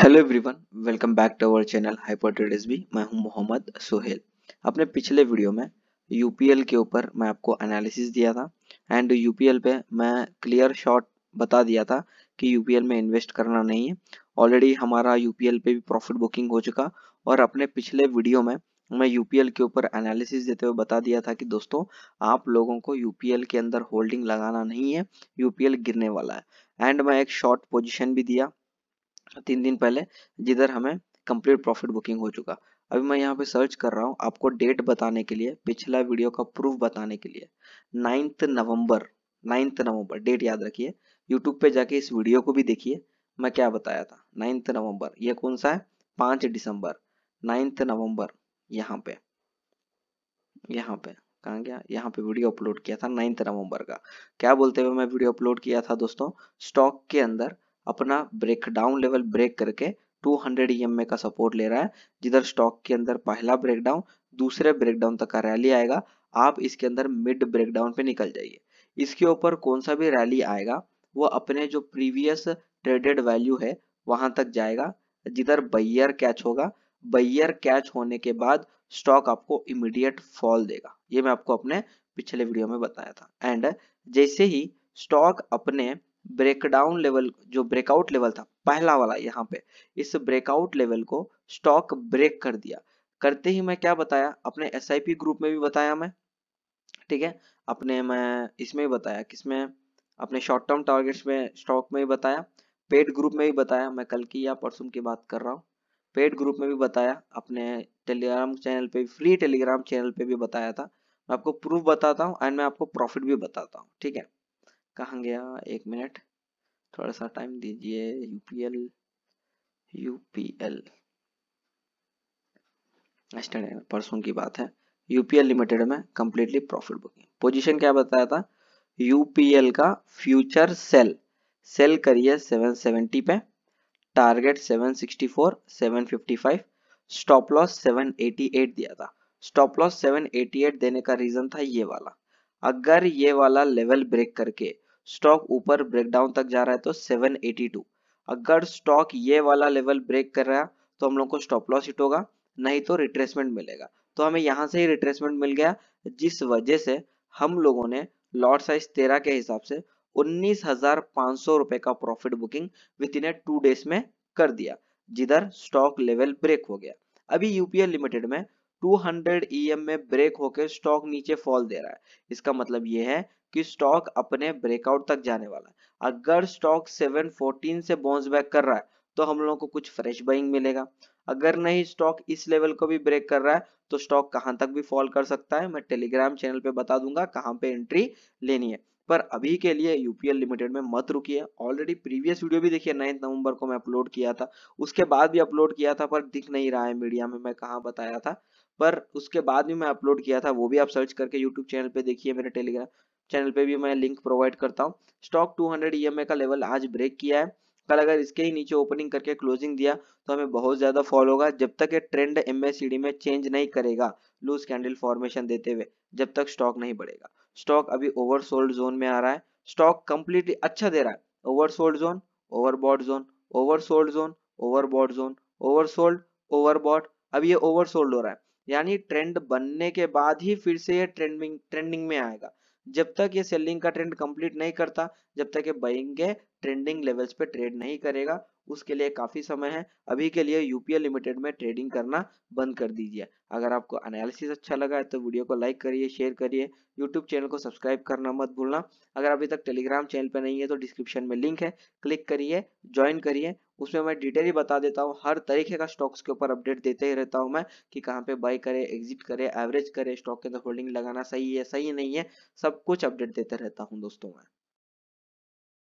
hello everyone welcome back to our channel hyper trades मैं हूं मोहम्मद सोहेल अपने पिछले वीडियो में यूपीएल के ऊपर मैं आपको एनालिसिस दिया था एंड यूपीएल पे मैं क्लियर शॉट बता दिया था कि यूपीएल में इन्वेस्ट करना नहीं है ऑलरेडी हमारा यूपीएल पे भी प्रॉफिट बुकिंग हो चुका और अपने पिछले वीडियो में मैं यूपीएल के ऊपर एनालिसिस देते हुए बता दिया था कि दोस्तों आप लोगों को यूपीएल के अंदर होल्डिंग लगाना नहीं है यूपीएल गिरने वाला है एंड मैं एक शॉर्ट पोजीशन भी दिया तीन दिन पहले जिधर हमें कंप्लीट प्रॉफिट बुकिंग हो चुका अभी मैं यहाँ पे सर्च कर रहा हूँ आपको डेट बताने के लिए पिछला वीडियो का प्रूफ बताने के लिए नाइन्थ नवंबर नाइन्थ नवंबर डेट याद रखिए यूट्यूब पे जाके इस वीडियो को भी देखिए मैं क्या बताया था नाइन्थ नवंबर ये कौन सा है पांच दिसंबर नाइन्थ नवंबर यहाँ पे यहाँ पे कहा गया यहाँ पे वीडियो अपलोड किया था नाइन्थ नवंबर का क्या बोलते हुए मैं वीडियो अपलोड किया था दोस्तों स्टॉक के अंदर अपना ब्रेक डाउन लेवल ब्रेक करके 200 हंड्रेड ई का सपोर्ट ले रहा है जिधर स्टॉक के अंदर पहला ब्रेकडाउन दूसरे ब्रेकडाउन तक का रैली आएगा आप इसके अंदर मिड ब्रेकडाउन पे निकल जाइए इसके ऊपर कौन सा भी रैली आएगा वो अपने जो प्रीवियस ट्रेडेड वैल्यू है वहां तक जाएगा जिधर बैयर कैच होगा बैयर कैच होने के बाद स्टॉक आपको इमिडिएट फॉल देगा ये मैं आपको अपने पिछले वीडियो में बताया था एंड जैसे ही स्टॉक अपने ब्रेकडाउन लेवल जो ब्रेकआउट लेवल था पहला वाला यहाँ पे इस ब्रेकआउट लेवल को स्टॉक ब्रेक कर दिया करते ही मैं क्या बताया अपने एस ग्रुप में भी बताया मैं ठीक है अपने मैं इसमें भी बताया किसमें अपने शॉर्ट टर्म टारगेट्स में स्टॉक में भी बताया पेड ग्रुप में भी बताया मैं कल की या परसों की बात कर रहा हूँ पेड ग्रुप में भी बताया अपने टेलीग्राम चैनल पे फ्री टेलीग्राम चैनल पे भी बताया था मैं आपको प्रूफ बताता हूँ एंड मैं आपको प्रॉफिट भी बताता हूँ ठीक है कहाँ गया एक मिनट थोड़ा सा टाइम दीजिए यूपीएल यूपीएल परसों की बात है यूपीएल लिमिटेड में कंप्लीटली प्रॉफिट बुकिंग पोजीशन क्या बताया था यूपीएल का फ्यूचर सेल सेल करिए 770 पे टारगेट 764 755 स्टॉप लॉस 788 दिया था स्टॉप लॉस 788 देने का रीजन था ये वाला अगर ये वाला लेवल ब्रेक करके स्टॉक ऊपर ब्रेकडाउन तक जा रहा है तो 782 अगर स्टॉक ये वाला लेवल ब्रेक कर रहा है तो हम लोग को स्टॉप लॉस हिट होगा नहीं तो रिट्रेसमेंट मिलेगा तो हमें यहाँ से ही रिट्रेसमेंट मिल गया जिस वजह से हम लोगों ने लॉट साइज तेरह के हिसाब से उन्नीस हजार पांच सौ रुपए का profit booking within a two days में कर दिया जिधर स्टॉक लेवल ब्रेक हो गया अभी यूपीएल लिमिटेड में 200 ईएम e में ब्रेक होकर स्टॉक नीचे फॉल दे रहा है इसका मतलब यह है कि स्टॉक अपने ब्रेकआउट तक जाने वाला है अगर स्टॉक 714 से बाउंस बैक कर रहा है तो हम लोगों को कुछ फ्रेश बाइंग मिलेगा अगर नहीं स्टॉक इस लेवल को भी ब्रेक कर रहा है तो स्टॉक कहां तक भी फॉल कर सकता है मैं टेलीग्राम चैनल पे बता दूंगा कहां पे एंट्री लेनी है पर अभी के लिए यूपीएल लिमिटेड में मत रुकिए ऑलरेडी प्रीवियस वीडियो भी देखिए नाइन्थ नवंबर को मैं अपलोड किया था उसके बाद भी अपलोड किया था पर दिख नहीं रहा है मीडिया में मैं कहा बताया था पर उसके बाद भी मैं अपलोड किया था वो भी आप सर्च करके यूट्यूब चैनल पे देखिए मेरे टेलीग्राम चैनल पे भी मैं लिंक प्रोवाइड करता हूँ स्टॉक 200 हंड्रेड का लेवल आज ब्रेक किया है कल अगर इसके ही नीचे ओपनिंग करके क्लोजिंग दिया तो हमें बहुत ज्यादा फॉल होगा जब तक ये ट्रेंड एमएसीडी में चेंज नहीं करेगा लूज कैंडल फॉर्मेशन देते हुए जब तक स्टॉक नहीं बढ़ेगा स्टॉक अभी ओवरसोल्ड जोन में आ रहा है स्टॉक कंप्लीटली अच्छा दे रहा है oversold zone overbought zone oversold zone overbought zone oversold overbought अब ये ओवरसोल्ड हो रहा है यानी ट्रेंड बनने के बाद ही फिर से ये ट्रेंडिंग ट्रेंडिंग में आएगा जब तक ये सेलिंग का ट्रेंड कंप्लीट नहीं करता जब तक ये बाइंग के ट्रेंडिंग लेवल्स पे ट्रेड नहीं करेगा उसके लिए काफी समय है अभी के लिए यूपीएल लिमिटेड में ट्रेडिंग करना बंद कर दीजिए अगर आपको एनालिसिस अच्छा लगा है तो वीडियो को लाइक करिए शेयर करिए यूट्यूब चैनल को सब्सक्राइब करना मत भूलना अगर अभी तक टेलीग्राम चैनल पर नहीं है तो डिस्क्रिप्शन में लिंक है क्लिक करिए ज्वाइन करिए उसमें मैं डिटेल ही बता देता हूँ हर तरीके का स्टॉक्स के ऊपर अपडेट देते ही रहता हूँ मैं कि कहाँ पे बाई करे एग्जिट करे एवरेज करे स्टॉक के अंदर होल्डिंग लगाना सही है सही नहीं है सब कुछ अपडेट देते रहता हूँ दोस्तों मैं